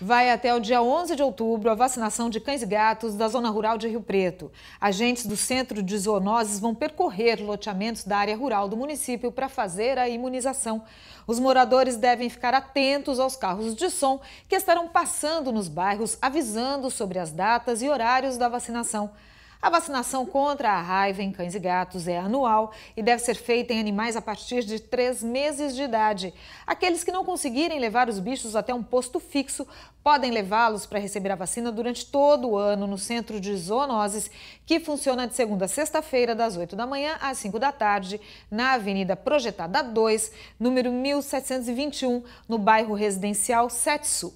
Vai até o dia 11 de outubro a vacinação de cães e gatos da zona rural de Rio Preto. Agentes do Centro de Zoonoses vão percorrer loteamentos da área rural do município para fazer a imunização. Os moradores devem ficar atentos aos carros de som que estarão passando nos bairros avisando sobre as datas e horários da vacinação. A vacinação contra a raiva em cães e gatos é anual e deve ser feita em animais a partir de três meses de idade. Aqueles que não conseguirem levar os bichos até um posto fixo podem levá-los para receber a vacina durante todo o ano no Centro de Zoonoses, que funciona de segunda a sexta-feira, das 8 da manhã às 5 da tarde, na Avenida Projetada 2, número 1721, no bairro residencial Sete Sul.